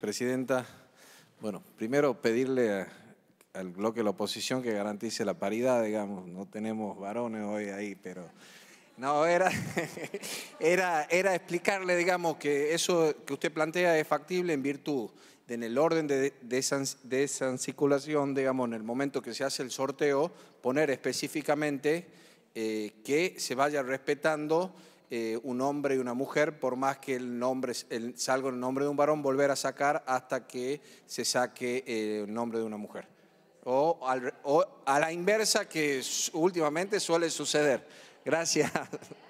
Presidenta, bueno, primero pedirle al bloque de la oposición que garantice la paridad, digamos, no tenemos varones hoy ahí, pero... No, era, era, era explicarle, digamos, que eso que usted plantea es factible en virtud de, en el orden de, desanciculación, digamos, en el momento que se hace el sorteo, poner específicamente eh, que se vaya respetando eh, un hombre y una mujer, por más que el nombre, salga el nombre de un varón, volver a sacar hasta que se saque eh, el nombre de una mujer. o a la inversa que últimamente suele suceder. Gracias.